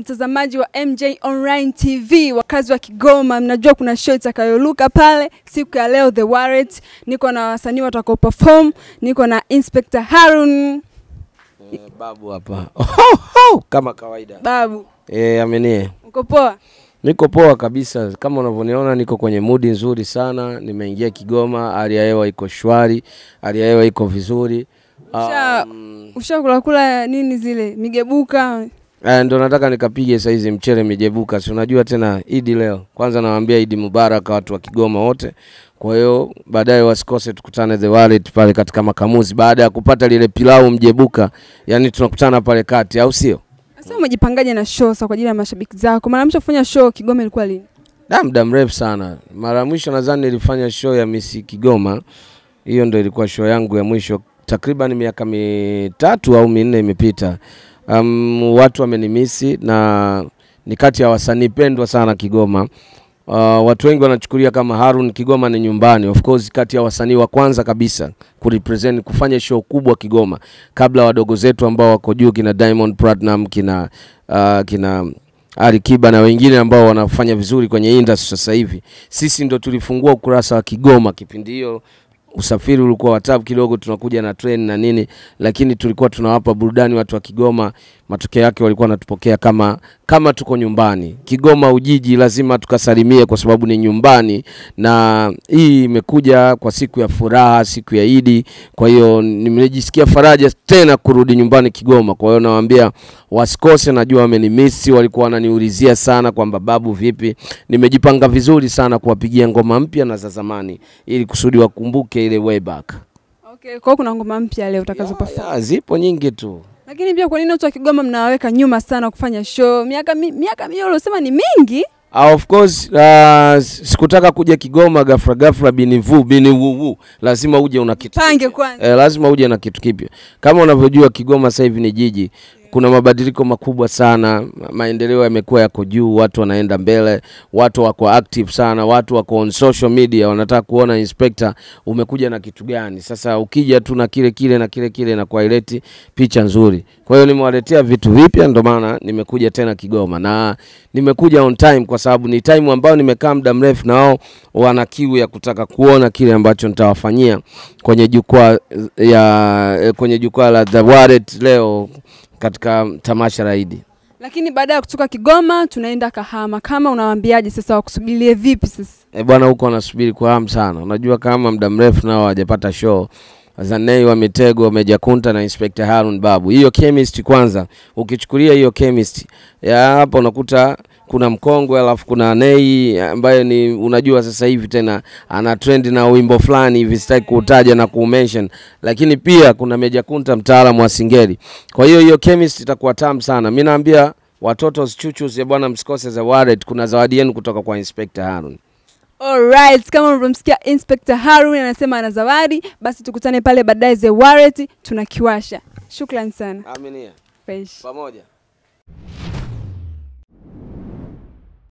Mtazamaji wa MJ Online TV, wakazi wa Kigoma, mnajua kuna show itakayoluka pale siku ya leo, The Warrant. Niko na wasanii watakao perform, niko na Inspector Harun eh, babu hapa kama kawaida. Babu eh, amenie, uko poa? Niko poa kabisa, kama unavyoniona niko kwenye mudi nzuri sana. Nimeingia Kigoma, hali ya hewa iko shwari, hali ya hewa iko vizuri. Usha, um, usha kula kula nini zile migebuka Eh, ndo nataka nikapige saizi mchele mijebuka, si unajua tena Idi leo. Kwanza nawaambia Idi Mubarak watu wa Kigoma wote. Kwa hiyo baadaye wasikose tukutane the wallet pale katika makamuzi baada ya kupata lile pilau mjebuka. Yaani tunakutana pale kati au sio? Sasa umejipangaje na show sasa kwa ajili ya mashabiki zako? Mara mwisho kufanya show Kigoma ilikuwa lini? Da, muda mrefu sana. Mara mwisho nadhani nilifanya show ya Miss Kigoma. Hiyo ndo ilikuwa show yangu ya mwisho takriban miaka mitatu au minne imepita um, watu wamenimisi na ni kati ya wasanii pendwa sana Kigoma. Uh, watu wengi wanachukulia kama Harun Kigoma ni nyumbani. Of course kati ya wasanii wa kwanza kabisa kurepresent kufanya show kubwa Kigoma, kabla wadogo zetu ambao wako juu kina Diamond Platinum kina, uh, kina Ali Kiba na wengine ambao wanafanya vizuri kwenye industry sasa hivi. Sisi ndo tulifungua ukurasa wa Kigoma kipindi hiyo usafiri ulikuwa watabu kidogo, tunakuja na treni na nini, lakini tulikuwa tunawapa burudani watu wa Kigoma matokeo yake walikuwa wanatupokea kama, kama tuko nyumbani. Kigoma Ujiji lazima tukasalimie kwa sababu ni nyumbani, na hii imekuja kwa siku ya furaha, siku ya Idi. Kwa hiyo nimejisikia faraja tena kurudi nyumbani Kigoma. Kwa hiyo nawaambia wasikose, najua wamenimisi, walikuwa wananiulizia sana kwamba babu vipi. Nimejipanga vizuri sana kuwapigia ngoma mpya na za zamani, ili kusudi wakumbuke ile way back. Okay, kwa kuna ngoma mpya leo utakazopa? Zipo nyingi tu. Lakini pia kwa nini watu wa Kigoma mnawaweka nyuma sana kufanya show? Miaka mi, miaka hiyo uliosema ni mingi. Uh, of course uh, sikutaka kuja Kigoma ghafla ghafla binivu binivu, lazima uje una kitu pange kwanza. Eh, lazima uje na kitu kipya. Kama unavyojua Kigoma sasa hivi ni jiji kuna mabadiliko makubwa sana, maendeleo yamekuwa yako juu, watu wanaenda mbele, watu wako active sana, watu wako on social media, wanataka kuona inspector umekuja na kitu gani. Sasa ukija tu na kile kile na kile kile na kuileti picha nzuri. Kwa hiyo nimewaletea vitu vipya, ndio maana nimekuja tena Kigoma na nimekuja on time, kwa sababu ni time ambayo nimekaa muda mrefu, na wao wana kiu ya kutaka kuona kile ambacho nitawafanyia kwenye jukwaa ya eh, kwenye jukwaa la The Wallet leo katika tamasha la Idi. Lakini baada ya kutoka Kigoma tunaenda Kahama. Kama unawaambiaje sasa, wakusubirie vipi sasa? E bwana, huko wanasubiri kwa hamu sana. Unajua kama muda mrefu nao hawajapata show Zanei wa Mitego, Meja Kunta na Inspector Harun Babu. Hiyo chemist kwanza, ukichukulia hiyo chemist ya hapa unakuta kuna mkongwe alafu kuna Nei ambaye ni unajua sasa hivi tena ana trend na wimbo fulani hivi, sitaki kuutaja na kumention, lakini pia kuna Meja Kunta mtaalamu wa singeli. Kwa hiyo hiyo chemistry itakuwa tamu sana. Mimi naambia watoto chuchu ya bwana, msikose za wallet, kuna zawadi yenu kutoka kwa Inspector Harun. Alright, kama unavyomsikia Inspector Harun anasema ana zawadi, basi tukutane pale baadaye. The Wallet tunakiwasha. Shukrani sana. Aminia. Fresh. Pamoja.